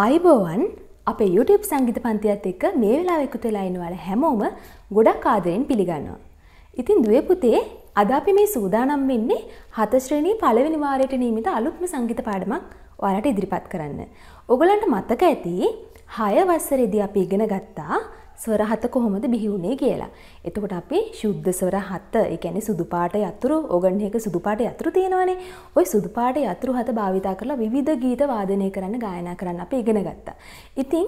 අයිබෝවන් අපේ YouTube සංගීත පන්තියත් එක්ක මේ වෙලා එකතුලා ඉන්නවල හැමෝම ගොඩක් ආදරෙන් පිළිගන්නවා. ඉතින් දුවේ පුතේ අද අපි මේ සූදානම් වෙන්නේ හත ශ්‍රේණී පළවෙනි වාරයට නියමිත අලුත්ම සංගීත පාඩමක් ඔයාලට ඉදිරිපත් කරන්න. ඔයගලන්ට මතක ඇති 6 වසරේදී අපි ඉගෙන ගත්තා ස්වර හත කොහොමද බිහි වුණේ කියලා. එතකොට අපි ශුද්ධ ස්වර හත, ඒ කියන්නේ සුදු පාට යතුරු, ඕගන් එකක සුදු පාට යතුරු තියෙනවානේ. ওই සුදු පාට යතුරු හත භාවිතා කරලා විවිධ ගීත වාදනය කරන්න ගායනා කරන්න අපි ඉගෙන ගත්තා. ඉතින්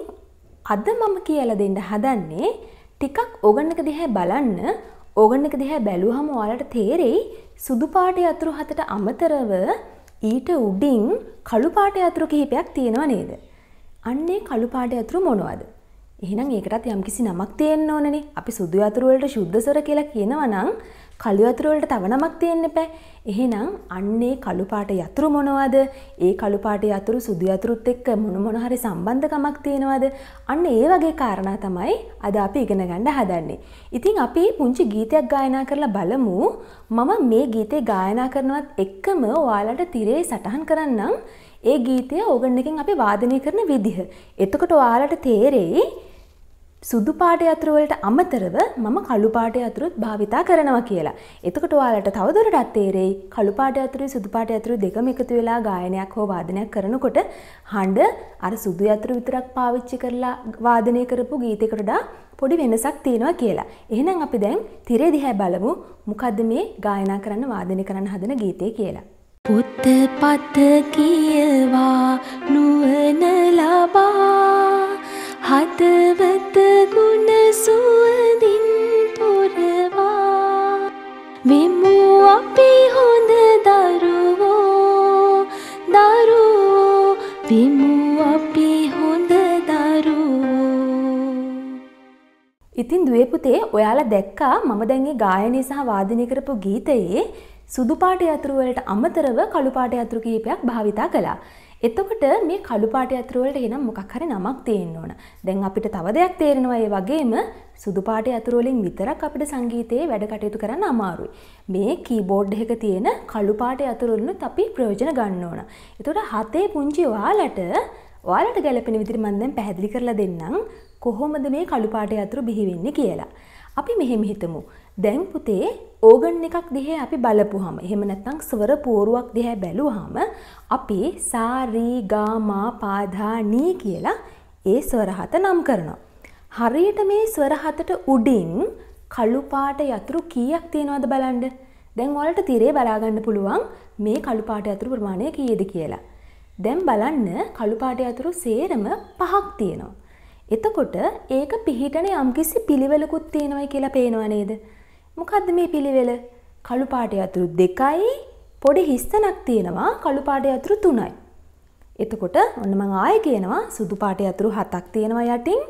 අද මම කියලා දෙන්න හදන්නේ ටිකක් ඕගන් එක දිහා බලන්න ඕගන් එක දිහා බැලුවහම ඔයාලට තේරෙයි සුදු පාට යතුරු හතට අමතරව ඊට උඩින් කළු පාට යතුරු කිහිපයක් තියෙනව නේද? අන්නේ කළු පාට යතුරු මොනවද? එහෙනම් ඒකටත් යම්කිසි නමක් තියෙන්න ඕනනේ. අපි සුදු වතුර වලට ශුද්ධ සොර කියලා කියනවා නම් කළු වතුර වලට තව නමක් තියෙන්න එපා. එහෙනම් අන්නේ කළු පාට යතුරු මොනවද? ඒ කළු පාට යතුරු සුදු යතුරුත් එක්ක මොන මොන හරි සම්බන්ධකමක් තියෙනවද? අන්න ඒ වගේ කාරණා තමයි අද අපි ඉගෙන ගන්න හදන්නේ. ඉතින් අපි පුංචි ගීතයක් ගායනා කරලා බලමු. මම මේ ගීතේ ගායනා කරනවත් එක්කම ඔයාලට තිරේ සටහන් කරන්නම්. ඒ ගීතය ඕගන් එකෙන් අපි වාදනය කරන විදිහ. එතකොට ඔයාලට තේරෙයි සුදු පාටය අතුරු වලට අමතරව මම කළු පාටය අතුරුත් භාවිතා කරනවා කියලා. එතකොට ඔයාලට තවදුරටත් තේරෙයි කළු පාටය අතුරුයි සුදු පාටය අතුරුයි දෙකම එකතු වෙලා ගායනයක් හෝ වාදනයක් කරනකොට හඬ අර සුදු අතුරු විතරක් පාවිච්චි කරලා වාදනය කරපු ගීතයකට වඩා පොඩි වෙනසක් තියෙනවා කියලා. එහෙනම් අපි දැන් තිරේ දිහා බලමු මොකද්ද මේ ගායනා කරන්න වාදනය කරන්න හදන ගීතේ කියලා. පොත්තපත කියවා නුවන ලබා හදවත ගුණ සුවදින් පුරවා වෙමු අපි හොඳ දරුවෝ දරුවෝ වෙමු අපි හොඳ දරුවෝ ඉතින් දුවේ පුතේ ඔයාලා දැක්කා මම දැන් ඒ ගායනය සහ වාදනය කරපු ගීතයේ සුදුපාට යතුරුවලට අමතරව කළුපාට යතුරු කීපයක් භාවිතා කළා. එතකොට මේ කළුපාට යතුරුවලට එනම් මොකක් හරි නමක් තියෙන්න ඕන. දැන් අපිට තව දෙයක් තේරෙනවා ඒ වගේම සුදුපාට යතුරු වලින් විතරක් අපිට සංගීතයේ වැඩ කටයුතු කරන්න අමාරුයි. මේ කීබෝඩ් එකක තියෙන කළුපාට යතුරු වලිනුත් අපි ප්‍රයෝජන ගන්න ඕන. එතකොට හතේ පුංචි ඔයාලට ඔයාලට ගැලපෙන විදිහට මම දැන් පැහැදිලි කරලා දෙන්නම් කොහොමද මේ කළුපාට යතුරු බිහි වෙන්නේ කියලා. අපි මෙහෙම හිතමු. දැන් පුතේ ඕගන් එකක් දිහේ අපි බලපුහම එහෙම නැත්නම් ස්වර පෝරුවක් දිහා බැලුවාම අපි සා රී ගා මා පා ධා නී කියලා ඒ ස්වර හත නම් කරනවා. හරියට මේ ස්වර හතට උඩින් කළු පාට යතුරු කීයක් තියෙනවද බලන්න. දැන් ඔයාලට තිරේ බලා ගන්න පුළුවන් මේ කළු පාට යතුරු ප්‍රමාණය කීයද කියලා. දැන් බලන්න කළු පාට යතුරු සේරම පහක් තියෙනවා. එතකොට ඒක පිහිටන යම්කිසි පිළිවෙලකුත් තියෙනවයි කියලා පේනවා නේද? මොකද්ද මේ පිළිවෙල? කළු පාටේ අතුරු 2යි පොඩි හිස්තනක් තියෙනවා කළු පාටේ අතුරු 3යි. එතකොට ඔන්න මම ආයෙ කියනවා සුදු පාටේ අතුරු 7ක් තියෙනවා යටින්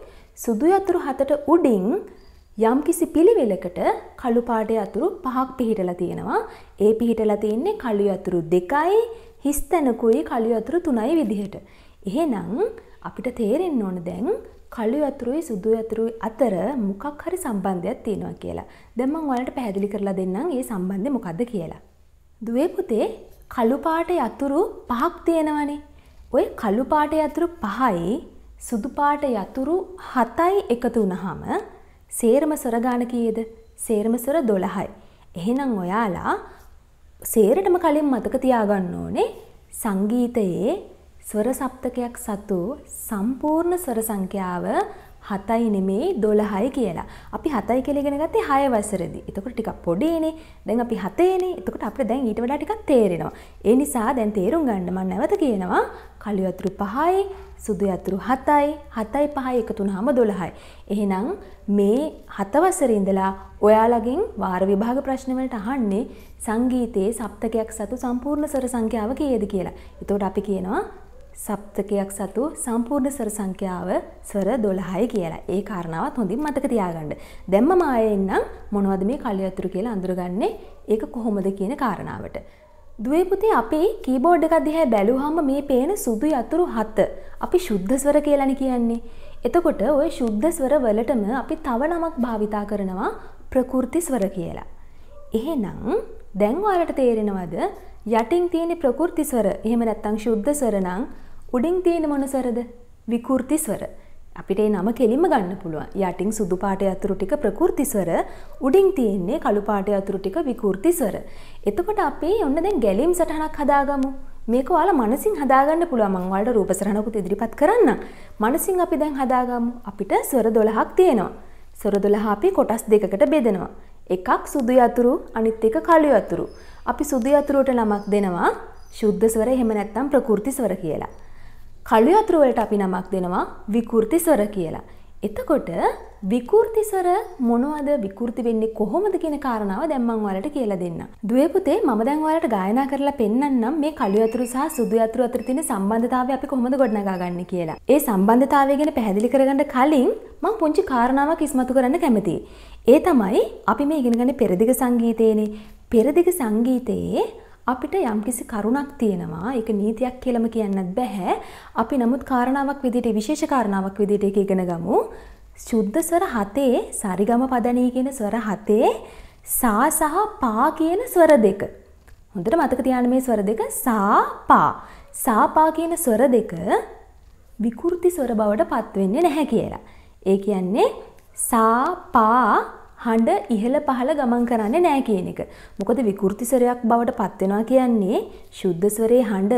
සුදු යතුරු 7ට උඩින් යම් කිසි පිළිවෙලකට කළු පාටේ අතුරු 5ක් පිහිටලා තියෙනවා. ඒ පිහිටලා තියෙන්නේ කළු යතුරු 2යි හිස්තනකුයි කළු යතුරු 3යි විදිහට. එහෙනම් අපිට තේරෙන්න ඕන දැන් කළු ඇතුරුයි සුදු ඇතුරුයි අතර මොකක් හරි සම්බන්ධයක් තියෙනවා කියලා. දැන් මම ඔයාලට පැහැදිලි කරලා දෙන්නම් මේ සම්බන්ධය මොකද්ද කියලා. දුවේ පුතේ කළු පාට යතුරු පහක් තියෙනවනේ. ওই කළු පාට යතුරු පහයි සුදු පාට යතුරු 7යි එකතු වුනහම සේරම සොර ගාන කීයද? සේරම සොර 12යි. එහෙනම් ඔයාලා සේරටම කලින් මතක තියාගන්න ඕනේ සංගීතයේ ස්වර සප්තකයක් සතු සම්පූර්ණ ස්වර සංඛ්‍යාව හතයි නෙමේ දොළහයි කියලා. අපි හතයි කියලා ඉගෙන ගත්තේ හය වසරේදී. එතකොට ටිකක් පොඩිනේ. දැන් අපි හතේනේ. එතකොට අපිට දැන් ඊට වඩා ටිකක් තේරෙනවා. ඒ නිසා දැන් තේරුම් ගන්න මම නැවත කියනවා කළු යතුරු 5යි, සුදු යතුරු 7යි, 7යි 5යි එකතු වුනහම 12යි. එහෙනම් මේ 7 වසරේ ඉඳලා ඔයාලගෙන් වාර විභාග ප්‍රශ්න වලට අහන්නේ සංගීතයේ සප්තකයක් සතු සම්පූර්ණ ස්වර සංඛ්‍යාව කීයද කියලා. එතකොට අපි කියනවා සප්තකයක් සතු සම්පූර්ණ ස්වර සංඛ්‍යාව ස්වර 12යි කියලා. ඒ කාරණාවත් හොඳින් මතක තියාගන්න. දැන් මම ආයෙන්නම් මොනවද මේ කලියතුරු කියලා අඳුරගන්නේ? ඒක කොහොමද කියන කාරණාවට. දුවේ පුතේ අපි කීබෝඩ් එකක් දිහා බැලුවාම මේ පේන සුදු යතුරු හත අපි ශුද්ධ ස්වර කියලානේ කියන්නේ. එතකොට ওই ශුද්ධ ස්වර වලටම අපි තව නමක් භාවිතා කරනවා ප්‍රකෘති ස්වර කියලා. එහෙනම් දැන් ඔයාලට තේරෙනවද යටින් තියෙන ප්‍රකෘති ස්වර එහෙම නැත්නම් ශුද්ධ ස්වර නම් උඩින් තියෙන මොනසරද විකෘතිස්වර. අපිට ඒ නම කෙලිම ගන්න පුළුවන්. යටින් සුදු පාටේ අතුරු ටික ප්‍රකෘතිස්වර, උඩින් තියෙන්නේ කළු පාටේ අතුරු ටික විකෘතිස්වර. එතකොට අපි ඔන්න දැන් ගැලීම් සටහනක් හදාගමු. මේක ඔයාලා මනසින් හදාගන්න පුළුවන්. මම ඔයාලට රූප සටහනකුත් ඉදිරිපත් කරන්න. මනසින් අපි දැන් හදාගමු. අපිට ස්වර 12ක් තියෙනවා. ස්වර 12 අපි කොටස් දෙකකට බෙදනවා. එකක් සුදු යතුරු, අනිත් එක කළු යතුරු. අපි සුදු යතුරුට නමක් දෙනවා ශුද්ධ ස්වර එහෙම නැත්නම් ප්‍රකෘති ස්වර කියලා. කළු යතුරු වලට අපි නමක් දෙනවා විකෘති ස්වර කියලා. එතකොට විකෘති ස්වර මොනවද විකෘති වෙන්නේ කොහොමද කියන කාරණාව දැන් මම ඔයාලට කියලා දෙන්නම්. දුවේ පුතේ මම දැන් ඔයාලට ගායනා කරලා පෙන්නන්නම් මේ කළු යතුරු සහ සුදු යතුරු අතර තියෙන සම්බන්ධතාවය අපි කොහොමද ගොඩනගා ගන්න කියලා. ඒ සම්බන්ධතාවය ගැන පැහැදිලි කරගන්න කලින් මම පුංචි කාරණාවක් ඉස්මතු කරන්න කැමතියි. ඒ තමයි අපි මේ ඉගෙනගන්නේ පෙරදිග සංගීතයේනේ. පෙරදිග සංගීතයේ අපිට යම්කිසි කරුණක් තියෙනවා ඒක නීතියක් කියලම කියන්නත් බැහැ. අපි නමුත් කාරණාවක් විදිහට විශේෂ කාරණාවක් විදිහට ඒක ඉගෙන ගමු. ශුද්ධ ස්වර හතේ සරිගම පදණී කියන ස්වර හතේ සා සහ පා කියන ස්වර දෙක. හොඳට මතක තියාගන්න මේ ස්වර දෙක සා පා. සා පා කියන ස්වර දෙක විකෘති ස්වර බවට පත් වෙන්නේ නැහැ කියලා. ඒ කියන්නේ සා පා හඬ ඉහළ පහළ ගමන් කරන්නේ නෑ කියන එක. මොකද විකෘතිස්වරයක් බවට පත්වෙනවා කියන්නේ ශුද්ධස්වරයේ හඬ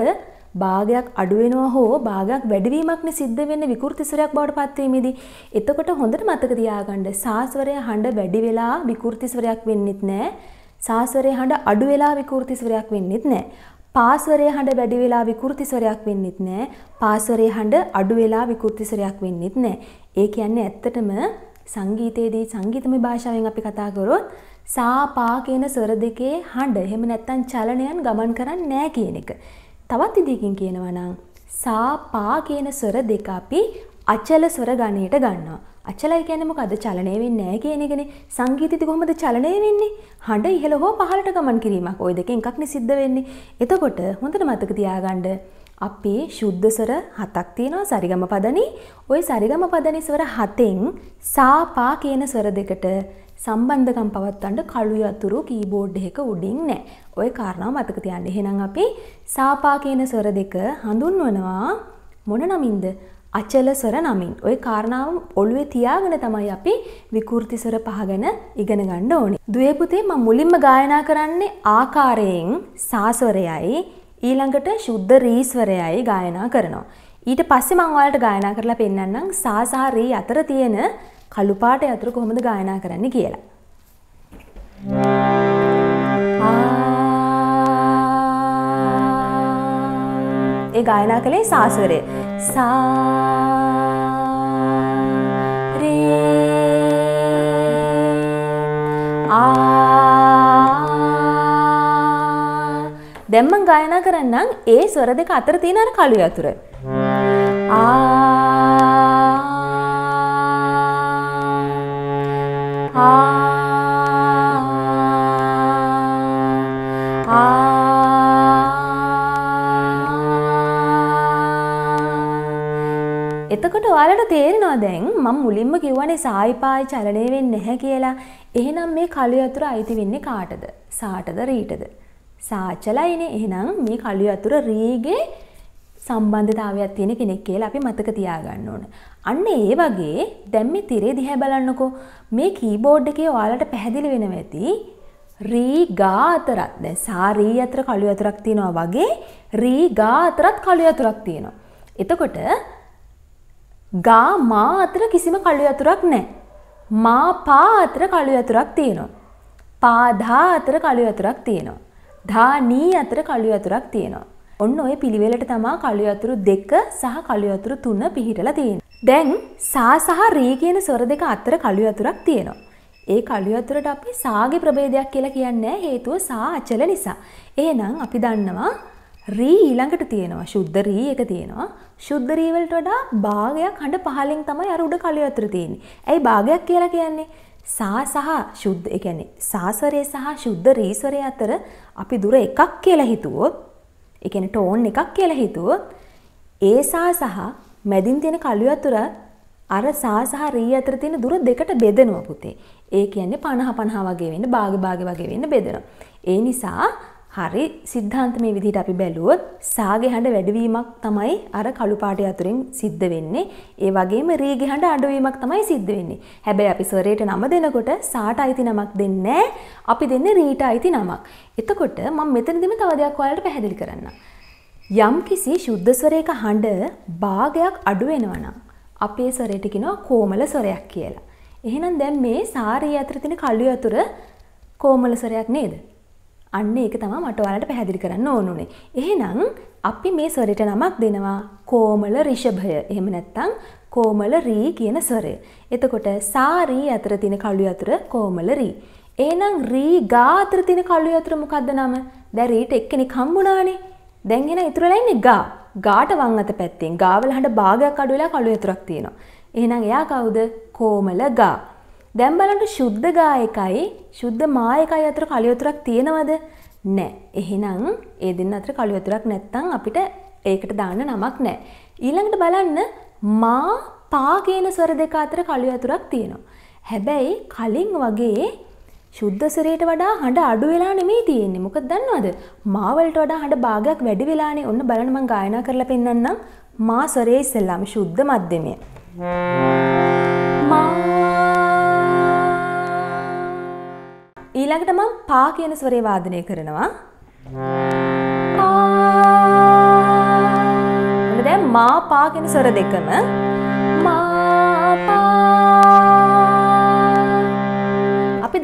භාගයක් අඩුවෙනවා හෝ භාගයක් වැඩිවීමක්නේ සිද්ධ වෙන්නේ විකෘතිස්වරයක් බවට පත්වීමේදී. එතකොට හොඳට මතක තියාගන්න සාස්වරයේ හඬ වැඩි වෙලා විකෘතිස්වරයක් වෙන්නෙත් නෑ. සාස්වරයේ හඬ අඩු වෙලා විකෘතිස්වරයක් වෙන්නෙත් නෑ. පාස්වරයේ හඬ වැඩි වෙලා විකෘතිස්වරයක් වෙන්නෙත් නෑ. පාස්වරයේ හඬ අඩු වෙලා විකෘතිස්වරයක් වෙන්නෙත් නෑ. ඒ කියන්නේ ඇත්තටම සංගීතයේදී සංගීතමය භාෂාවෙන් අපි කතා කරොත් සා පා කියන ස්වර දෙකේ හඬ එහෙම නැත්නම් චලනයන් ගමන් කරන්නේ නැහැ කියන එක. තවත් විදිහකින් කියනවා නම් සා පා කියන ස්වර දෙක අපි අචල ස්වර ගණයට ගන්නවා. අචලයි කියන්නේ මොකද චලනය වෙන්නේ නැහැ කියන එකනේ. සංගීතෙදි කොහොමද චලනය වෙන්නේ? හඬ ඉහළ හෝ පහළට ගමන් කිරීමක්. ওই දෙකෙන් එකක්නේ සිද්ධ වෙන්නේ. එතකොට හොඳට මතක තියාගන්න අපේ ශුද්ධ ස්වර හතක් තියෙනවා සරිගම පදනි. ওই සරිගම පදනි ස්වර හතෙන් සා පා කියන ස්වර දෙකට සම්බන්ධකම් පවත්වන්න කළු යතුරු කීබෝඩ් එකක උඩින් නැහැ. ওই කාරණා මතක තියාගන්න. එහෙනම් අපි සා පා කියන ස්වර දෙක හඳුන්වනවා මොන නමින්ද? අචල ස්වර නමින්. ওই කාරණාව ඔළුවේ තියාගෙන තමයි අපි විකෘති ස්වර පහ ගැන ඉගෙන ගන්න ඕනේ. දුවේ පුතේ මම මුලින්ම ගායනා කරන්නේ ආකාරයෙන් සා ස්වරයයි ඊළඟට ශුද්ධ රීස්වරයයි ගායනා කරනවා. ඊට පස්සේ මම ඔයාලට ගායනා කරලා පෙන්නන්නම් සා සහ රී අතර තියෙන කළු පාට අතර කොහොමද ගායනා කරන්නේ කියලා. ඒ ගායනා කළේ සාස්වරය. සා රේ ආ දැම්ම ගායනා කරන්නම් ඒ ස්වර දෙක අතර තියෙන අර කළු යතුර. එතකොට ඔයාලට තේරෙනවා දැන් මම මුලින්ම කිව්වනේ සායිපායි චලණය වෙන්නේ නැහැ කියලා. එහෙනම් මේ කළු යතුර අයිති වෙන්නේ කාටද? සාටද රීටද? සාචලයිනේ එහෙනම් මේ කළු යතුර රීගේ සම්බන්ධතාවයක් තියෙන කෙනෙක් කියලා අපි මතක තියාගන්න ඕන. අන්න ඒ වගේ දැන් මේ තිරේ දිහා බලන්නකෝ. මේ කීබෝඩ් එකේ ඔයාලට පැහැදිලි වෙනව ඇති රී ගා අතරත් දැන් සා රී අතර කළු යතුරක් තියෙනවා වගේ රී ගා අතරත් කළු යතුරක් තියෙනවා. එතකොට ගා මා අතර කිසිම කළු යතුරක් නැහැ. මා පා අතර කළු යතුරක් තියෙනවා. පා ධා අතර කළු යතුරක් තියෙනවා. ධානී අතර කළු යතුරක් තියෙනවා. ඔන්න ඔය පිළිවෙලට තමා කළු යතුරු දෙක සහ කළු යතුරු තුන පිහිටලා තියෙන්නේ. දැන් සා සහ රී කියන ස්වර දෙක අතර කළු යතුරක් තියෙනවා. ඒ කළු යතුරට අපි සාගේ ප්‍රභේදයක් කියලා කියන්නේ හේතුව සා අචල නිසා. එහෙනම් අපි දන්නවා රී ඊළඟට තියෙනවා. සුද්ධ රී එක තියෙනවා. සුද්ධ රී වලට වඩා භාගයක් හඬ පහලින් තමයි අර උඩ කළු යතුර තියෙන්නේ. ඇයි භාගයක් කියලා කියන්නේ? සා සහ ශුද්ධ එකැනෙ සාසරය සහ ශුද්ධ රීසරය අතර අපි දුර එකක් කියලා හිතුවොත් එකන ටෝන් එකක් කියලා හිතුව ඒසා සහ මැදින් තියෙන කළු අතුර අර සා සහ රී අතර තියෙන දුර දෙකට බෙදෙනවා පුතේ. ඒ කියන්නේ 50 50 වගේ වෙන්න භාග භාග වගේ වෙන්න බෙදෙනවා. ඒ නිසා හරි සිද්ධාන්ත මේ විදිහට අපි බැලුවොත් සාගේ හඬ වැඩිවීමක් තමයි අර කළු පාට යතුරෙන් සිද්ධ වෙන්නේ. ඒ වගේම රීගේ හඬ අඩුවීමක් තමයි සිද්ධ වෙන්නේ. හැබැයි අපි ස්වරයට නම දෙනකොට සාට අයිති නමක් දෙන්නේ අපි දෙන්නේ රීට අයිති නමක්. එතකොට මම මෙතනදිම තව දෙයක් ඔයාලට පැහැදිලි කරන්නම්. යම්කිසි ශුද්ධ ස්වරයක හඬ භාගයක් අඩු වෙනවා නම් අපි ඒ ස්වරයට කියනවා කොමල ස්වරයක් කියලා. එහෙනම් දැන් මේ සාරී අතර තියෙන කළු යතුර කොමල ස්වරයක් නේද? අන්න ඒක තමා මට ඔයාලට පැහැදිලි කරන්න ඕනුනේ. එහෙනම් අපි මේ ස්වරයට නමක් දෙනවා කෝමල ඍෂභය. එහෙම නැත්නම් කෝමල රී කියන ස්වරය. එතකොට සාරී අතර තියෙන කළු අතර කෝමල රී. එහෙනම් රී ගා අතර තියෙන කළු අතර මොකද්ද නම? දැන් රීට එක්කෙනෙක් හම්බුණානේ. දැන් එහෙනම් ඉතුරුලා ඉන්නේ ගා. ගාට වම් අත පැත්තෙන් ගාවල හඬ භාගයක් අඩු වෙලා කළු අතරක් තියෙනවා. එහෙනම් එයා කවුද? කෝමල ගා. දැන් බලන්න ශුද්ධ ගායකයි ශුද්ධ මායකයි අතර කලියුතරක් තියෙනවද? නැහැ. එහෙනම් ඒ දෙන්න අතර කලියුතරක් නැත්තම් අපිට ඒකට දාන්න නමක් නැහැ. ඊළඟට බලන්න මා පා කියන ස්වර දෙක අතර කලියුතරක් තියෙනවා. හැබැයි කලින් වගේ ශුද්ධ ස්වරයට වඩා හඬ අඩු වෙලා නෙමෙයි තියෙන්නේ. මොකද දන්නවද? මා වලට වඩා හඬ භාගයක් වැඩි වෙලානේ. ඔන්න බලන්න මම ගායනා කරලා පෙන්නන්නම්. මා ස්වරයේ ඉස්සෙල්ලාම ශුද්ධ මධ්‍යමය. Thank you. ඊළඟට මම පා කියන ස්වරය වාදනය කරනවා. පා. දැන් මා පා කියන ස්වර දෙකම මා පා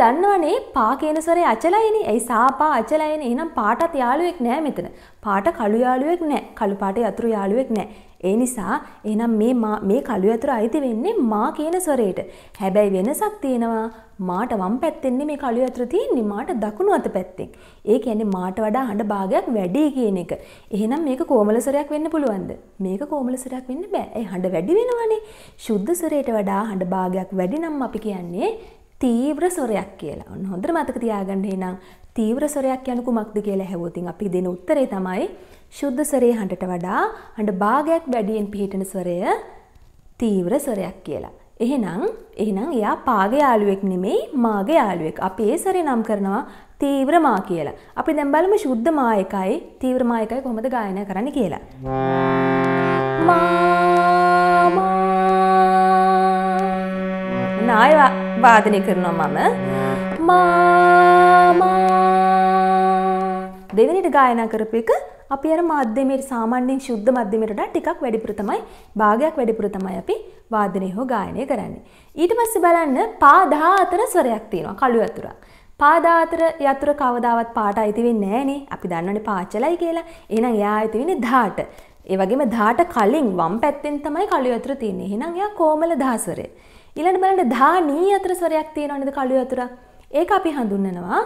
දන්නවනේ පා කියන ස්වරය අචලයිනේ. ඒ සාපා අචලයිනේ. එහෙනම් පාටත් යාළුවෙක් නෑ මෙතන. පාට කළු යාළුවෙක් නෑ. කළු පාට යතුරු යාළුවෙක් නෑ. ඒ නිසා එහෙනම් මේ මේ කළු යතුරු අයිති වෙන්නේ මා කියන ස්වරයට. හැබැයි වෙනසක් තියෙනවා. මාට වම් පැත්තෙන්නේ මේ කළු යතුරු තියෙන්නේ මාට දකුණු අත පැත්තෙන්. ඒ කියන්නේ මාට වඩා හඬ භාගයක් වැඩි කියන එක. එහෙනම් මේක කොමල ස්වරයක් වෙන්න පුළුවන්ද? මේක කොමල ස්වරයක් වෙන්න බෑ. ඒ හඬ වැඩි වෙනවනේ. සුද්ධ ස්වරයට වඩා හඬ භාගයක් වැඩි නම් අපි කියන්නේ තීව්‍ර සොරයක් කියලා ඔන්න හොඳට මතක තියාගන්න එහෙනම් තීව්‍ර සොරයක් කියන්නේ කුමක්ද කියලා හැවොත් අපි දෙන උත්තරේ තමයි ශුද්ධ ස්වරයේ හඬට වඩා හඬ භාගයක් වැඩියෙන් පිහිටන ස්වරය තීව්‍ර ස්වරයක් කියලා. එහෙනම් එහෙනම් එයා පාගේ යාළුවෙක් නෙමෙයි මාගේ යාළුවෙක්. අපි ඒ ස්වරේ නම් කරනවා තීව්‍ර මා කියලා. අපි දැන් බලමු ශුද්ධ මා එකයි තීව්‍ර මා එකයි කොහොමද ගායනා කරන්න කියලා. මා මා නායවා වාදනය කරනවා මම මාමා දෙවැනිට ගායනා කරපු එක අපි අර මාධ්‍යමයට සාමාන්‍යයෙන් ශුද්ධ මධ්‍යමයට ටිකක් වැඩිපුර තමයි භාගයක් වැඩිපුර තමයි අපි වාදනය හෝ ගායනය කරන්නේ. ඊට පස්සේ බලන්න පා 14 ස්වරයක් තියෙනවා කළු යතුරක්. පා 14 යතුර කවදාවත් පාට අයිති වෙන්නේ නැහනේ. අපි දන්නවනේ පාචලයි කියලා. එහෙනම් එයා අයිති වෙන්නේ 18. ඒ වගේම 18 කලින් වම් පැත්තෙන් තමයි කළු යතුර තියෙන්නේ. එහෙනම් එයා කොමල දහස්වරය. ඊළඟ බලන්න ධා නී අතර ස්වරයක් තියෙනවා නේද කළු යතුරක්. ඒක අපි හඳුන්වනවා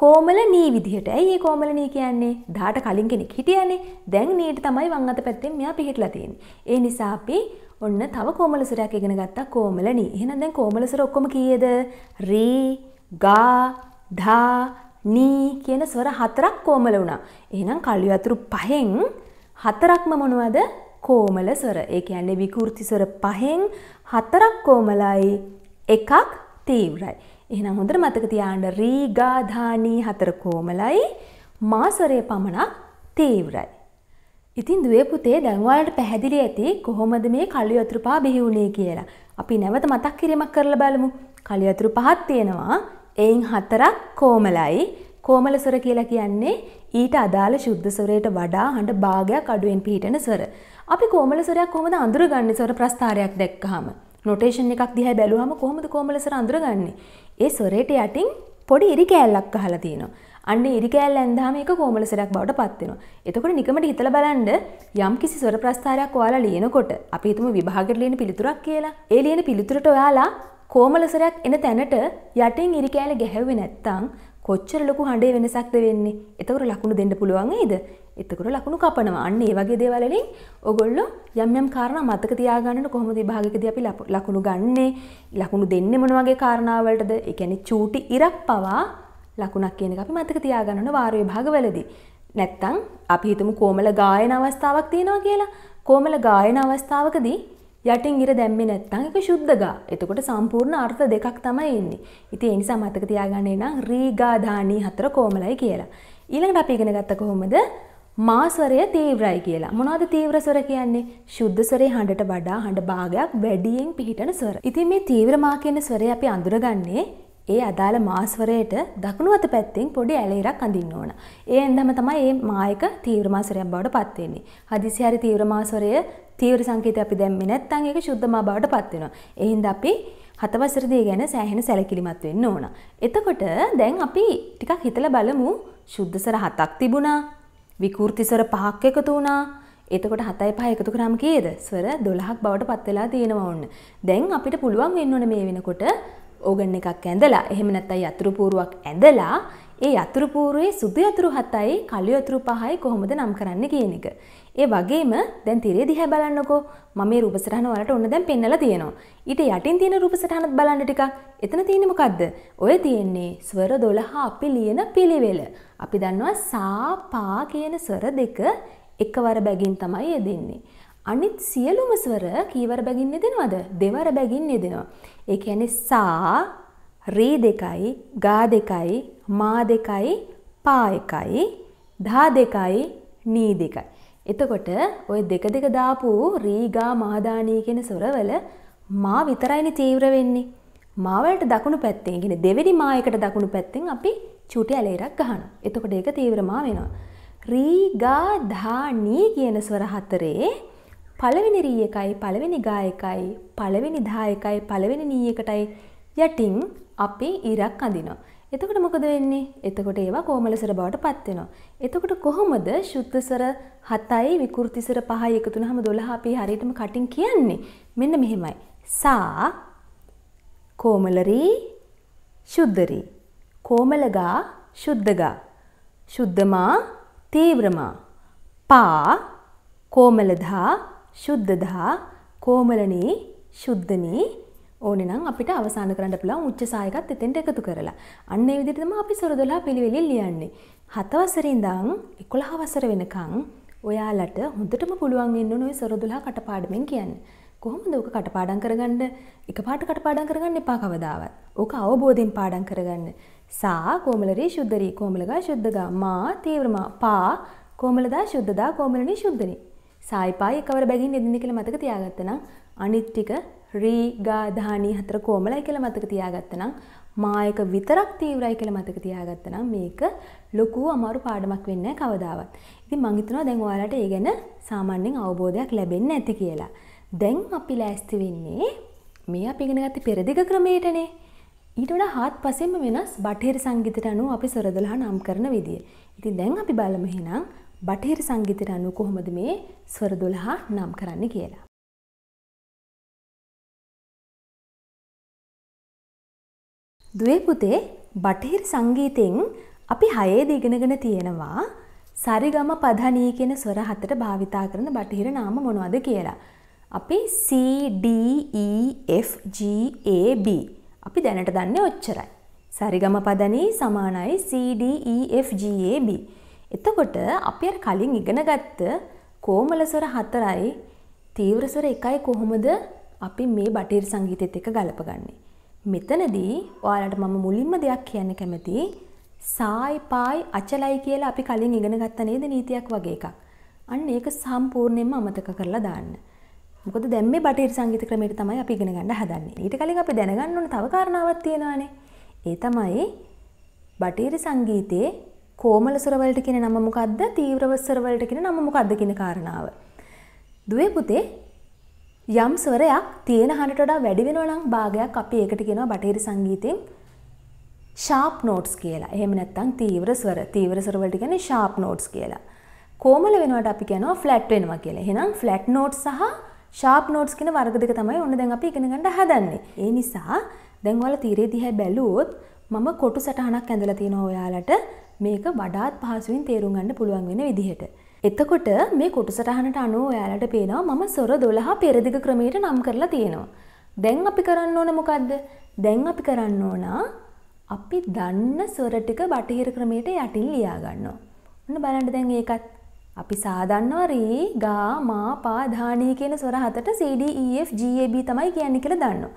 කෝමල නී විදිහට. ඇයි මේ කෝමල නී කියන්නේ? ධාට කලින් කෙනෙක් හිටියානේ. දැන් නීට තමයි වම් අත පැත්තෙන් මෙයා පිහිටලා තියෙන්නේ. ඒ නිසා අපි ඔන්න තව කෝමල ස්වරයක් ඉගෙන ගත්තා කෝමල නී. එහෙනම් දැන් කෝමල ස්වර ඔක්කොම කීයේද? රී, ගා, ධා, නී කියන ස්වර හතරක් කෝමල වුණා. එහෙනම් කළු යතුරු පහෙන් හතරක්ම මොනවද? කෝමල ස්වර. ඒ කියන්නේ විකෘති ස්වර පහෙන් හතරක් කෝමලයි, එකක් තීව්‍රයි. එහෙනම් හොඳට මතක තියාගන්න රී ගා ධානී හතර කෝමලයි, මා ස්වරය පමණක් තීව්‍රයි. ඉතින් දුවේ පුතේ දැන් ඔයාලට පැහැදිලි ඇති කොහොමද මේ කළු යතුරු පහ බිහි වුනේ කියලා. අපි නැවත මතක් කිරීමක් කරලා බලමු. කළු යතුරු පහක් තියෙනවා. එයින් හතරක් කෝමලයි. කෝමල ස්වර කියලා කියන්නේ ඊට අදාළ ශුද්ධ ස්වරයට වඩා හඬ භාගයක් අඩුවෙන් පිහිටන ස්වර. අපි කෝමලසරයක් කොහොමද අඳුරගන්නේ ස්වර ප්‍රස්ථාරයක් දැක්කහම? නොටේෂන් එකක් දිහා බැලුවහම කොහොමද කොමලසර අඳුරගන්නේ? ඒ ස්වරයට යටින් පොඩි ඉරි කෑල්ලක් අහලා තියෙනවා. අන්න ඉරි කෑල්ල ඇඳාම ඒක කොමලසරක් බවට පත් වෙනවා. එතකොට නිකමට හිතලා බලන්න යම් කිසි ස්වර ප්‍රස්ථාරයක් ඔයාලා ලියනකොට අපි හිතමු විභාගෙට ලියන පිළිතුරක් කියලා. ඒ ලියන පිළිතුරට ඔයාලා කොමලසරයක් එන තැනට යටින් ඉරි කෑල්ල ගැහුවේ නැත්තම් කොච්චර ලොකු හඬේ වෙනසක්ද වෙන්නේ? එතකොට ලකුණු දෙන්න පුළුවන් නේද? එතකොට ලකුණු කපනවා. අන්න ඒ වගේ දේවල් වලින් ඔයගොල්ලෝ යම් යම් කාරණා මතක තියාගන්නට කොහොමද විභාගයකදී අපි ලකුණු ගන්නෙ? ලකුණු දෙන්නේ මොන වගේ කාරණා වලටද? ඒ කියන්නේ චූටි ඉරක් පවා ලකුණක් කියන එක අපි මතක තියාගන්න ඕන වාර විභාගවලදී. නැත්තම් අපි හිතමු කොමල ගායන අවස්ථාවක් තියෙනවා කියලා. කොමල ගායන අවස්ථාවකදී යටින් ඉර දැම්මේ නැත්නම් ඒක ශුද්ධ ගා. එතකොට සම්පූර්ණ අර්ථ දෙකක් තමයි එන්නේ. ඉතින් ඒ නිසා මතක තියාගන්න එනං රීගා දානී හතර කොමලයි කියලා. ඊළඟට අපි ඉගෙන ගත්ත කොහොමද? මාස්වරය තීව්‍රයි කියලා. මොනවද තීව්‍ර ස්වර කියන්නේ? ශුද්ධ ස්වරේ හඬට වඩා හඬ භාගයක් වැඩියෙන් පිහිටන ස්වර. ඉතින් මේ තීව්‍ර මා කියන ස්වරය අපි අඳුරගන්නේ ඒ අදාළ මාස්වරයට දකුණු අත පැත්තෙන් පොඩි ඇලීරක් අඳින්න ඕන. ඒ ඇඳම තමයි මේ මායක තීව්‍ර මාස්වරයක් බවට පත් වෙන්නේ. හදිසි හරි තීව්‍ර මාස්වරය තීව්‍ර සංකේතය අපි දැම්මේ නැත්නම් ඒක ශුද්ධ මා බවට පත් වෙනවා. ඒ හින්දා අපි හතවසරදී ගැන සෑහෙන සැලකිලිමත් වෙන්න ඕන. එතකොට දැන් අපි ටිකක් හිතලා බලමු ශුද්ධ ස්වර හතක් තිබුණා. විකෘතිස්වර පහක් එකතු වුණා එතකොට හතයි පහ එකතු කරාම කීයද? ස්වර 12ක් බවට පත් වෙලා තියෙනවා ඔන්න. දැන් අපිට පුළුවන් වෙන්න ඕනේ මේ වෙනකොට ඕගන් එකක් ඇඳලා, එහෙම නැත්නම් යතුරු පූරුවක් ඇඳලා, ඒ යතුරු පූරුවේ සුදු යතුරු හතයි, කළු යතුරු පහයි කොහොමද නම් කරන්න කියන එක. ඒ වගේම දැන් තිරේ දිහැ බලන්නකෝ මම මේ රූපසටහන වලට ඔන්න දැන් පෙන්නලා තියෙනවා. ඊට යටින් තියෙන රූපසටහනත් බලන්න ටිකක්. එතන තියෙන්නේ මොකද්ද? ඔය තියෙන්නේ ස්වර 12 අපි ලියන පිළිවෙල. අපි දන්නවා සා පා කියන ස්වර දෙක එකවර බැගින් තමයි යෙදෙන්නේ. අනිත් සියලුම ස්වර කීවර බැගින් යෙදෙනවද? දෙවර බැගින් යෙදෙනවා. ඒ කියන්නේ සා රී දෙකයි, ගා දෙකයි, මා දෙකයි, පා එකයි, ධා දෙකයි, නී දෙකයි. එතකොට ඔය දෙක දෙක දාපු රීගා මහදානී කියන සොරවල මා විතරයිනි තීව්‍ර වෙන්නේ. මාවලට දකුණු පැත්තෙන් කියන්නේ දෙවෙනි මායකට දකුණු පැත්තෙන් අපි චුටි ඇලේරක් ගහනවා. එතකොට ඒක තීව්‍ර මා වෙනවා. රීගා ධානී කියන ස්වර හතරේ පළවෙනි රී එකයි පළවෙනි ගා එකයි පළවෙනි ධා එකයි පළවෙනි නී එකටයි යටින් අපි ඉරක් අඳිනවා. එතකොට මොකද වෙන්නේ? එතකොට ඒවා කොමල ස්වර බවට පත් වෙනවා. එතකොට කොහොමද ශුද්ධ ස්වර 7යි විකෘති ස්වර 5යි එකතු වුනහම 12 අපි හරියටම කටින් කියන්නේ? මෙන්න මෙහෙමයි. සා කොමලරි ශුද්ධරි කොමලගා ශුද්ධගා ශුද්ධමා තීව්‍රමා පා කොමලධා ශුද්ධධා කොමලනේ ශුද්ධනේ ඕනේ නම් අපිට අවසන් කරන්න පුළුවන් උච්ච සායකත් එතෙන්ට එකතු කරලා. අන්න ඒ විදිහට තමයි අපි සොරදොලා පිළිවෙලින් ලියන්නේ. 7 වසරේ ඉඳන් 11 වසර වෙනකන් ඔයාලට හොඳටම පුළුවන් වෙන්න ඕනේ සොරදොලා කටපාඩමෙන් කියන්නේ. කොහොමද ඕක කටපාඩම් කරගන්න? එකපාරට කටපාඩම් කරගන්න එපා කවදාවත්. ඕක අවබෝධයෙන් පාඩම් කරගන්න. සා කොමලරී ශුද්ධරී කොමලගා ශුද්ධගා මා තීව්‍රමා පා කොමලදා ශුද්ධදා කොමලනී ශුද්ධනී. සායිපායි එකවර බැගින් එදින කියලා මතක තියාගත්තනම් අනිත් ටික රී ගාධානී හතර කෝමලයි කියලා මතක තියාගත්තනම් මායක විතරක් තීව්‍රයි කියලා මතක තියාගත්තනම් මේක ලොකු අමාරු පාඩමක් වෙන්නේ නැහැ කවදාවත්. ඉතින් මම හිතනවා දැන් ඔයාලට ඒ ගැන සාමාන්‍යයෙන් අවබෝධයක් ලැබෙන්න ඇති කියලා. දැන් අපි ලෑස්ති වෙන්නේ මේ අපි ඉගෙන ගත්ත පෙරදිග ක්‍රමයටනේ. ඊට වඩා හාත්පසින්ම වෙනස් බටහිර සංගීතයට අනුව අපි සරදලා නම් කරන විදිය. ඉතින් දැන් අපි බලමු එහෙනම් බටහිර සංගීතයට අනුව කොහොමද මේ ස්වර 12 නම් කරන්න කියලා. දුවේ පුතේ බටහිර සංගීතෙන් අපි හයේදී ඉගෙනගෙන තියෙනවා සරිගම පදනී කියන ස්වර හතට භාවිතා කරන බටහිර නාම මොනවද කියලා. අපි C D E F G A B අපි දැනට දන්නේ ඔච්චරයි. සරිගම පදනී සමානයි C D E F G A B. එතකොට අපි අර කලින් ඉගෙනගත්ත කෝමල ස්වර හතරයි තීව්‍ර ස්වර එකයි කොහොමද අපි මේ බටහිර සංගීතෙත් එක්ක ගලපගන්නේ? මෙතනදී ඔයාලට මම මුලින්ම දෙයක් කියන්න කැමති සායි පායි අචලයි කියලා අපි කලින් ඉගෙන ගත්ත නේද නීතියක් වගේ එකක්. අන්න ඒක සම්පූර්ණයෙන්ම අමතක කරලා දාන්න. මොකද දැන් මේ බටහිර සංගීත ක්‍රමයට තමයි අපි ඉගෙන ගන්න හදන්නේ. ඊට කලින් අපි දැනගන්න ඕන තව කාරණාවක් තියෙනවානේ. ඒ තමයි බටහිර සංගීතයේ කෝමල ස්වරවලට කියන නම මොකද්ද? තීව්‍රව ස්වරවලට කියන නම මොකද්ද කියන කාරණාව. දුවේ පුතේ යම් ස්වරයක් තියෙන හඬට වඩා වැඩි වෙනවා නම් භාගයක් අපි ඒකට කියනවා බටහිර සංගීතයෙන් sharp notes කියලා. එහෙම නැත්නම් තීව්‍ර ස්වර. තීව්‍ර ස්වර වලට කියන්නේ sharp notes කියලා. කෝමල වෙනවට අපි කියනවා flat වෙනවා කියලා. එහෙනම් flat notes සහ sharp notes කියන වර්ග දෙක තමයි ඔන්න දැන් අපි ඉගෙන ගන්න හදන්නේ. ඒ නිසා දැන් ඔයාලා තීරේ දිහා බැලුවොත් මම කොටු සටහනක් ඇඳලා තියෙනවා ඔයාලට මේක වඩාත් පහසුවෙන් තේරුම් ගන්න පුළුවන් වෙන විදිහට. එතකොට මේ කොටසටහනට අනුව ඔයාලට පේනවා මම සොර දොළහා පෙරදිග ක්‍රමයට නම් කරලා තියෙනවා. දැන් අපි කරන්න ඕන මොකක්ද? දැන් අපි කරන්න ඕනා අපි දන්න ස්වර ටික බටහිර ක්‍රමයට යටින් ලියා ගන්නවා. ඔන්න බලන්න දැන් ඒකත් අපි සාදන්නවා රී ගා මා පා ධානී කියන ස්වර හතට C D E F G A B තමයි කියන්නේ කියලා දන්නවා.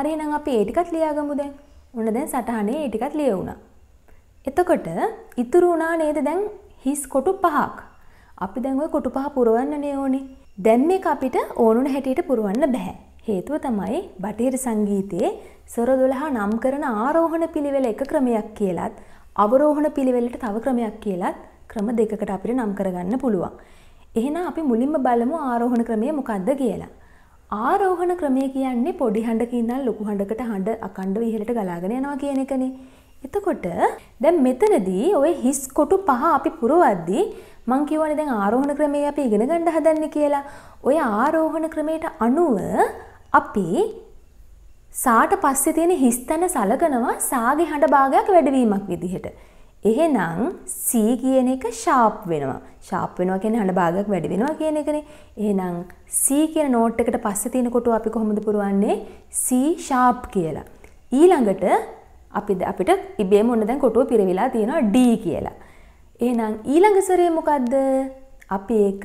හරිනම් අපි ඒ ටිකත් ලියාගමු දැන්. ඔන්න දැන් සටහනේ ඒ ටිකත් ලියවුණා. එතකොට ඉතුරු වුණා නේද දැන් හිස් කොටු පහක්. අපි දැන් ওই කොටු පහ පුරවන්නනේ ඕනේ. දැන් මේක අපිට ඕනුන හැටියට පුරවන්න බෑ. හේතුව තමයි බටහිර සංගීතයේ ස්වර 12 නම් කරන ආරෝහණ පිළිවෙල එක ක්‍රමයක් කියලත් අවරෝහණ පිළිවෙලට තව ක්‍රමයක් කියලත් ක්‍රම දෙකකට අපිට නම් කරගන්න පුළුවන්. එහෙනම් අපි මුලින්ම බලමු ආරෝහණ ක්‍රමය මොකක්ද කියලා. ආරෝහණ ක්‍රමය කියන්නේ පොඩි හඬක ඉඳන් ලොකු හඬකට හඬ අකණ්ඩව ඉහළට ගලාගෙන යනවා කියන එකනේ. එතකොට දැන් මෙතනදී ওই හිස් කොටු පහ අපි පුරවද්දී මං කිව්වනේ දැන් ආරෝහණ ක්‍රමයේ අපි ඉගෙන ගන්න හදන්නේ කියලා. ඔය ආරෝහණ ක්‍රමයට අනුව අපි සාට පස්සේ තියෙන හිස්තන සලකනවා සාගේ හඬ භාගයක් වැඩිවීමක් විදිහට. එහෙනම් C කියන එක sharp වෙනවා. sharp වෙනවා කියන්නේ හඬ භාගයක් වැඩි වෙනවා කියන එකනේ. එහෙනම් C කියන නෝට් එකට පස්සේ තියෙන කොටුව අපි කොහොමද පුරවන්නේ? C sharp කියලා. ඊළඟට අපි අපිට ඉබේම ඔන්න දැන් කොටුව පිරවිලා තියෙනවා D කියලා. එහෙනම් ඊළඟ ස්වරය මොකද්ද? අපි ඒක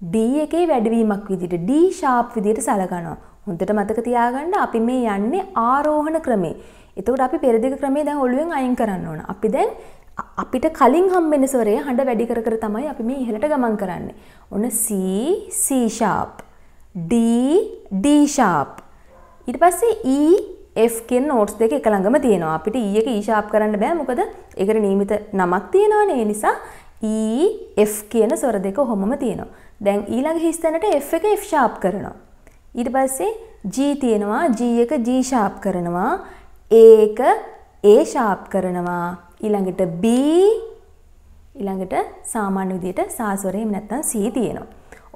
D එකේ වැඩිවීමක් විදිහට D sharp විදිහට සලකනවා. හොඳට මතක තියාගන්න අපි මේ යන්නේ ආරෝහණ ක්‍රමේ. එතකොට අපි පෙර දෙක ක්‍රමේ දැන් ඔළුවෙන් අයින් කරන්න ඕන. අපි දැන් අපිට කලින් හම්බෙන ස්වරය හඬ වැඩි කර කර තමයි අපි මේ ඉහළට ගමන් කරන්නේ. ඔන්න C C sharp D D sharp ඊට පස්සේ E F කියන නෝට්ස් දෙක එක ළඟම තියෙනවා. අපිට E එක E sharp කරන්න බෑ. මොකද ඒකට නියමිත නමක් තියෙනවනේ. ඒ නිසා E F කියන ස්වර දෙක ඔහොමම තියෙනවා. දැන් ඊළඟ හිස් තැනට F එක F sharp කරනවා. ඊට පස්සේ G තියෙනවා. G එක G sharp කරනවා. A එක A sharp කරනවා. ඊළඟට B ඊළඟට සාමාන්‍ය විදිහට සා ස්වරේ එහෙම නැත්නම් C තියෙනවා.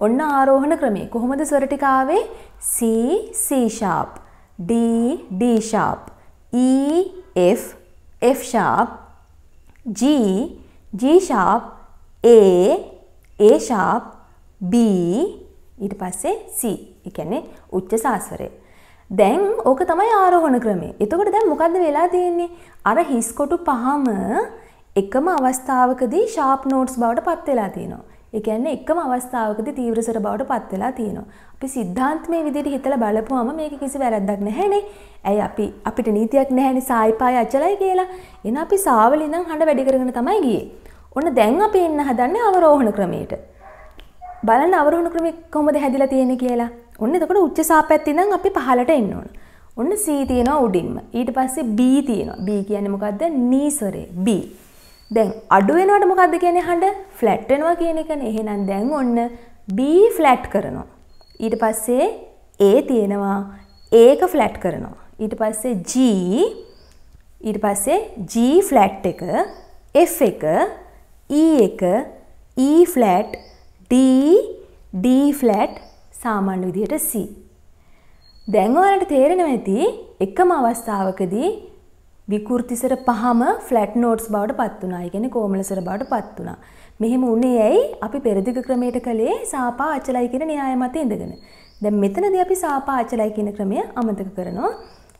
ඔන්න ආරෝහණ ක්‍රමය. කොහොමද ස්වර ටික ආවේ? C C sharp. D, D sharp, E, F, F sharp, G, G sharp, A, A sharp, B ඊට පස්සේ C. ඒ කියන්නේ උච්ච සාස්වරය. දැන් ඕක තමයි ආරෝහණ ක්‍රමය. එතකොට දැන් මොකද්ද වෙලා තියෙන්නේ? අර හිස් කොටු පහම එකම අවස්ථාවකදී sharp notes බවට පත් වෙලා තියෙනවා. ඒ කියන්නේ එකම අවස්ථාවකදී තීව්‍රසර බවට පත් වෙලා තියෙනවා. අපි සිද්ධාන්තමය විදිහට හිතලා බලපුවාම මේක කිසි වැරද්දක් නැහැනේ. ඇයි අපි අපිට නීතියක් නැහැනේ සායිපාය අචලයි කියලා. එහෙනම් අපි සාවල ඉඳන් හඬ වැඩි කරගෙන තමයි ගියේ. ඔන්න දැන් අපි එන්න හදන්නේ අවරෝහණ ක්‍රමයට. බලන්න අවරෝහණ ක්‍රමය කොහොමද හැදිලා තියෙන්නේ කියලා. ඔන්න එතකොට උච්ච සාපැත්තේ ඉඳන් අපි පහළට එන්න ඕන. ඔන්න C තියෙනවා උඩින්ම. ඊට පස්සේ B තියෙනවා. B කියන්නේ මොකද්ද? නීසරේ B. දැන් අඩු වෙනවට මොකක්ද කියන්නේ හඬ ෆ්ලැට් වෙනවා කියන එකනේ. එහෙනම් දැන් ඔන්න B ෆ්ලැට් කරනවා. ඊට පස්සේ A තියෙනවා. ඒක ෆ්ලැට් කරනවා. ඊට පස්සේ G ඊට පස්සේ G ෆ්ලැට් එක F එක E එක E flat D D flat සාමාන්‍ය විදිහට C. දැන් ඔයාලට තේරෙනවා ඇති එකම අවස්ථාවකදී විකෘතිසර පහම ෆ්ලැට් නෝට්ස් බවට පත් වුණා. ඒ කියන්නේ කෝමලසර බවට පත් වුණා. මෙහෙම උනේ ඇයි? අපි පෙරදිග ක්‍රමයට කළේ සාපා අචලයි කියන න්‍යාය මත ඉඳගෙන. දැන් මෙතනදී අපි සාපා අචලයි කියන ක්‍රමය අමතක කරනවා.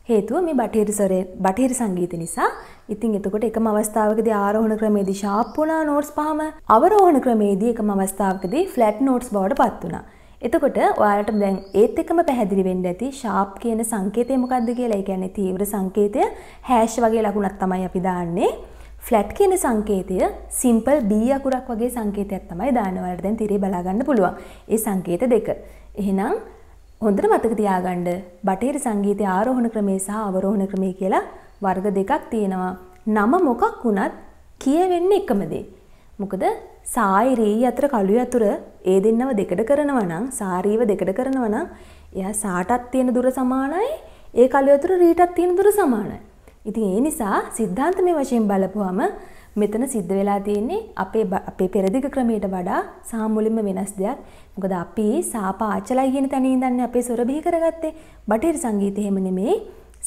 හේතුව මේ බටහිර සරේ බටහිර සංගීත නිසා. ඉතින් එතකොට එකම අවස්ථාවකදී ආරෝහණ ක්‍රමයේදී ෂාප් වුණා නෝට්ස් පහම. අවරෝහණ ක්‍රමයේදී එකම අවස්ථාවකදී ෆ්ලැට් නෝට්ස් බවට පත් වුණා. එතකොට ඔයාලට දැන් ඒත් එකම පැහැදිලි වෙන්න ඇති ෂාප් කියන සංකේතය මොකක්ද කියලා. ඒ කියන්නේ තීව්‍ර සංකේතය හැෂ් වගේ ලකුණක් තමයි අපි දාන්නේ. ෆ්ලැට් කියන සංකේතය සිම්පල් B අකුරක් වගේ සංකේතයක් තමයි දාන්න ඔයාලට දැන් තිරේ බලා ගන්න පුළුවන්. ඒ සංකේත දෙක. එහෙනම් හොඳට මතක තියාගන්න බටහිර සංගීතයේ ආරෝහණ ක්‍රමය සහ අවරෝහණ ක්‍රමය කියලා වර්ග දෙකක් තියෙනවා. නම මොකක් වුණත් කියවෙන්නේ එකම දේ. මොකද සායිරී අතර කළු යතුර ඒ දෙන්නව දෙකට කරනවා නම් සාරීව දෙකට කරනවා නම් එයා සාටත් තියෙන දුර සමානයි ඒ කළු යතුර රීටත් තියෙන දුර සමානයි. ඉතින් ඒ නිසා සිද්ධාන්තමය වශයෙන් බලපුවම මෙතන සිද්ධ වෙලා තියෙන්නේ අපේ අපේ පෙරදිග ක්‍රමයට වඩා සාමුලින්ම වෙනස් දෙයක්. මොකද අපි සාපාචලයි කියන තැන ඉඳන් අපේ සොර බිහි කරගත්තේ. බටහිර සංගීතය එහෙම නෙමෙයි.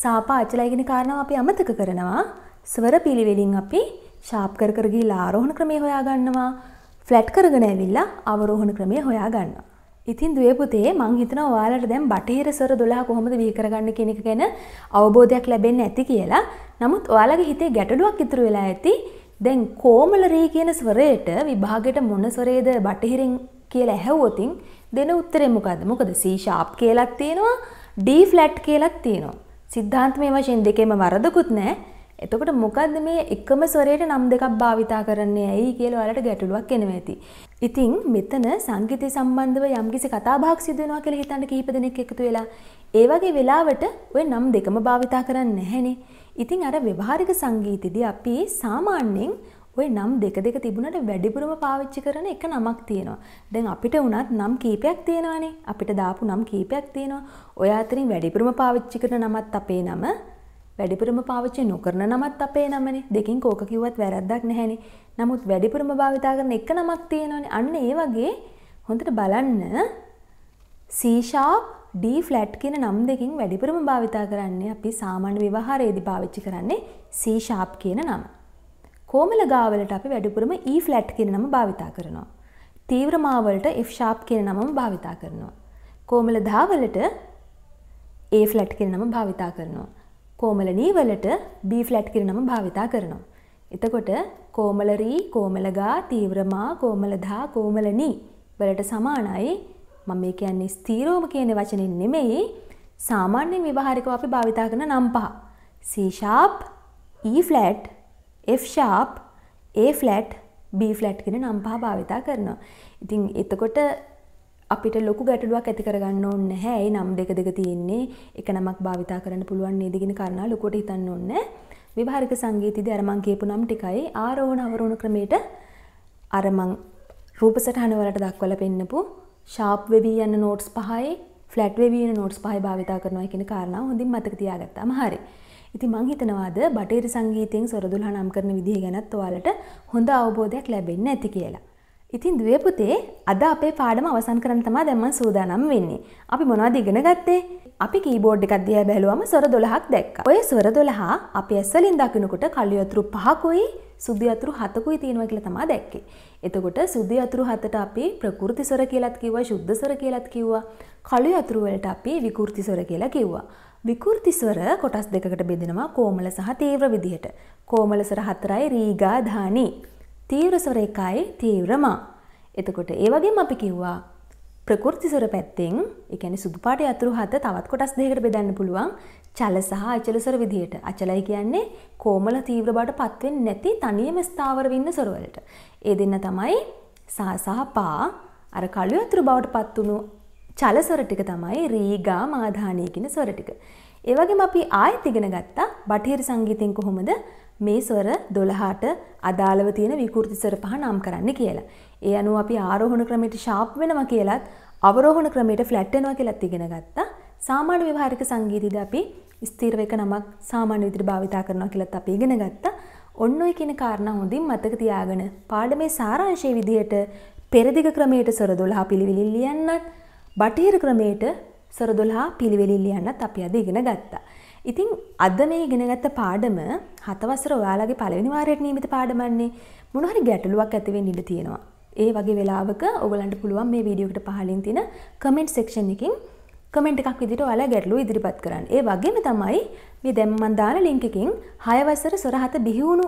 සාපාචලයි කියන කාරණාව අපි අමතක කරනවා. ස්වර පිළිවෙලින් අපි ශාප් කර කර ගිහිල්ලා ආරෝහණ ක්‍රමය හොයා ගන්නවා ෆ්ලැට් කරගෙන ඇවිල්ලා අවරෝහණ ක්‍රමය හොයා ගන්නවා. ඉතින් දුවේ පුතේ මං හිතනවා ඔයාලට දැන් බටහිර සොර 12 කොහොමද විහි කරගන්න කියන එක ගැන අවබෝධයක් ලැබෙන්න ඇති කියලා. නමුත් ඔයාලගේ හිතේ ගැටලුවක් ඉතුරු වෙලා ඇති. දැන් කොමල රී කියන ස්වරයට විභාගයට මොන ස්වරේද බටහිරින් කියලා ඇහුවොතින් දෙන උත්තරේ මොකද්ද? මොකද C sharp කියලාත් තියෙනවා, D flat කියලාත් තියෙනවා. සිද්ධාන්තමය වශයෙන් දෙකේම වරදකුත් නැහැ. එතකොට මොකක්ද මේ එකම ස්වරයට නම් දෙකක් භාවිතා කරන්නේ ඇයි කියලා ඔයාලට ගැටලුවක් එනවා ඇති. ඉතින් මෙතන සංගීතය සම්බන්ධව යම්කිසි කතාබහක් සිදු වෙනවා කියලා හිතන්න කීප දෙනෙක් එකතු වෙලා ඒ වගේ වෙලාවට ওই නම් දෙකම භාවිතා කරන්නේ නැහනේ. ඉතින් අර ව්‍යවහාරික සංගීතෙදී අපි සාමාන්‍යයෙන් ওই නම් දෙක දෙක තිබුණට වැඩිපුරම පාවිච්චි කරන එක නමක් තියෙනවා. දැන් අපිට වුණත් නම් කීපයක් තියෙනවානේ. අපිට දාපු නම් කීපයක් තියෙනවා. ඔය අතරින් වැඩිපුරම පාවිච්චි කරන නමත් අපේ නම වැඩිපුරම පාවිච්චි නොකරන නමත් අපේ නමනේ දෙකින් කෝක කිව්වත් වැරද්දක් නැහැනේ. නමුත් වැඩිපුරම භාවිතා කරන එක නමක් තියෙනවනේ. අන්න ඒ වගේ හොඳට බලන්න C sharp D flat කියන නම් දෙකින් වැඩිපුරම භාවිතා කරන්නේ අපි සාමාන්‍ය ව්‍යවහාරයේදී පාවිච්චි කරන්නේ C sharp කියන නම. කොමල ගාවලට අපි වැඩිපුරම E flat කියන නම භාවිතා කරනවා. තීව්‍ර මාවලට F sharp කියන නමම භාවිතා කරනවා. කොමල ධාවලට A flat කියන නම භාවිතා කරනවා. කෝමලනී වලට B ෆ්ලැට් කිරණම භාවිතා කරනවා. එතකොට කෝමලරී කෝමලගා තීව්‍රමා කෝමලදා කෝමලනී වලට සමානයි මම මේ කියන්නේ ස්ථීරෝම කියන වචනේ නෙමෙයි සාමාන්‍ය ව්‍යවහාරිකව අපි භාවිතා කරන නම් පහ. C sharp, E flat, F sharp, A flat, B flat කියන නම් පහ භාවිතා කරනවා. ඉතින් එතකොට අපිට ලොකු ගැටලුවක් ඇති කරගන්න ඕන්න හැයි නම් දෙක දෙක තියෙන්නේ එක නමක් භාවිතා කරන්න පුළුවන් නේදගෙන කරනා ලොකොට හිතන්න ඕන්න විභාරික සංගීතිද අරමං කියපු නම් ටිකයි ආරෝණ අවරෝණ ක්‍රමයට අරමං රූපසටහනවලට දක්වල පෙන්නපු ශාප් වෙවී යන්න නෝට්ස් පහයි ෆලට් වෙවීන නෝට්ස් පහයි භාවිතා කරනවා කියන කාරණා හොඳින් මතක තියාගත්තාම හරි. ඉතින් මං හිතනවාද බටේර සංගීතයෙන් සොරදුල්හා නම් කරන විදිහ ගැනත් ඔයාලට හොඳ අවබෝධයක් ලැබෙන්න ඇති කියලා. ඉතින් දුවේ පුතේ අද අපේ පාඩම අවසන් කරන්න තමයි දැන් මම සූදානම් වෙන්නේ. අපි මොනවද ඉගෙන ගත්තේ? අපි කීබෝඩ් එකක් දිහා බැලුවම ස්වර 12ක් දැක්කා. ඔය ස්වර 12 අපි ඇස් වලින් දකිනකොට කළු යතුරු 5කුයි සුදු යතුරු 7කුයි තියෙනවා කියලා තමයි දැක්කේ. එතකොට සුදු යතුරු 7ට අපි ප්‍රකෘති ස්වර කියලාත් කිව්වා, ශුද්ධ ස්වර කියලාත් කිව්වා. කළු යතුරු වලට අපි විකෘති ස්වර කියලා කිව්වා. විකෘති ස්වර කොටස් දෙකකට බෙදෙනවා කෝමල සහ තීව්‍ර විදිහට. කෝමල ස්වර 4යි රීගා ධානී. තීව්‍ර ස්වර එකයි තීව්‍රම. එතකොට ඒ වගේම අපි කිව්වා ප්‍රකෘති ස්වර පැත්තෙන්, ඒ කියන්නේ සුදු පාට යතුරු හත තවත් කොටස් දෙකකට බෙදන්න පුළුවන් චල සහ අචල ස්වර විදිහට. අචලයි කියන්නේ කොමල තීව්‍ර බවට පත් වෙන්නේ නැති තනියම ස්ථාවර වෙන්න ස්වර වලට. ඒ දෙන්න තමයි සා සහ පා අර කළු යතුරු බවට පත් වුණු චල ස්වර ටික තමයි රීගා මාධානී කියන ස්වර ටික. ඒ වගේම අපි ආයෙත් ඉගෙන ගත්තා බටහිර සංගීතයෙන් කොහොමද මේ ස්වර 12ට අදාළව තියෙන විකෘති ස්වර පහ නම් කරන්න කියලා. ඒ අනුව අපි ආරෝහණ ක්‍රමයට ෂාප් වෙනවා කියලත් අවරෝහණ ක්‍රමයට ෆ්ලැට් වෙනවා කියලත් ඉගෙන ගත්තා. සාමාන්‍ය ව්‍යවහාරික සංගීතයේදී අපි ස්ථිරව එක නමක් සාමාන්‍ය විදිහට භාවිතා කරනවා කියලත් අපි ඉගෙන ගත්තා. ඔන්න ඔය කියන කාරණා හොඳින් මතක තියාගෙන පාඩමේ සාරාංශයේ විදිහට පෙරදිග ක්‍රමයට ස්වර 12 පිළිවිලින් ලියන්නත් බටහිර ක්‍රමයට ස්වර 12 පිළිවිලින් ලියන්නත් අපි අද ඉගෙන ගත්තා. ඉතින් අද මේ ඉගෙනගත්ත පාඩම හතවසර ඔයාලගේ පළවෙනි වාරයට නියමිත පාඩමන්නේ මොන හරි ගැටලුවක් ඇති වෙන්න ඉඩ තියෙනවා. ඒ වගේ වෙලාවක ඔයගලන්ට පුළුවන් මේ වීඩියෝ එකට පහලින් තියෙන කමෙන්ට් සෙක්ෂන් එකකින් කමෙන්ට් එකක් විදිහට ඔයාලා ගැටලුව ඉදිරිපත් කරන්න. ඒ වගේම තමයි මේ දැන් මම දාන ලින්ක් එකකින් 6 වසර සොරහත බිහිවුණු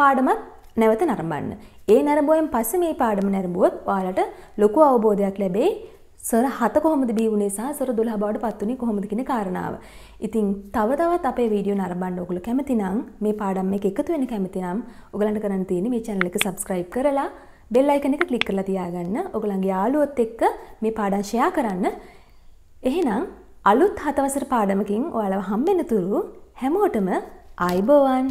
පාඩමත් නැවත නරඹන්න. ඒ නරඹුවෙන් පස්සේ මේ පාඩම නරඹුවොත් ඔයාලට ලොකු අවබෝධයක් ලැබෙයි සොර හත කොහොමද බිහි වුණේ සහ සොර 12 බවට පත් වුණේ කොහොමද කියන කාරණාව. ඉතින් තව තවත් අපේ වීඩියෝ නරඹන්න ඔයගොල්ලෝ කැමති නම් මේ පාඩම් එක එකතු වෙන්න කැමති නම් ඔයගලන්ට කරන්න තියෙන්නේ මේ channel එක subscribe කරලා bell icon එක click කරලා තියාගන්න. ඔයගලන්ගේ යාළුවොත් එක්ක මේ පාඩම් share කරන්න. එහෙනම් අලුත් හතවසර පාඩමකින් ඔයාලව හම්බෙන්න තුරු හැමෝටම ආයිබෝවන්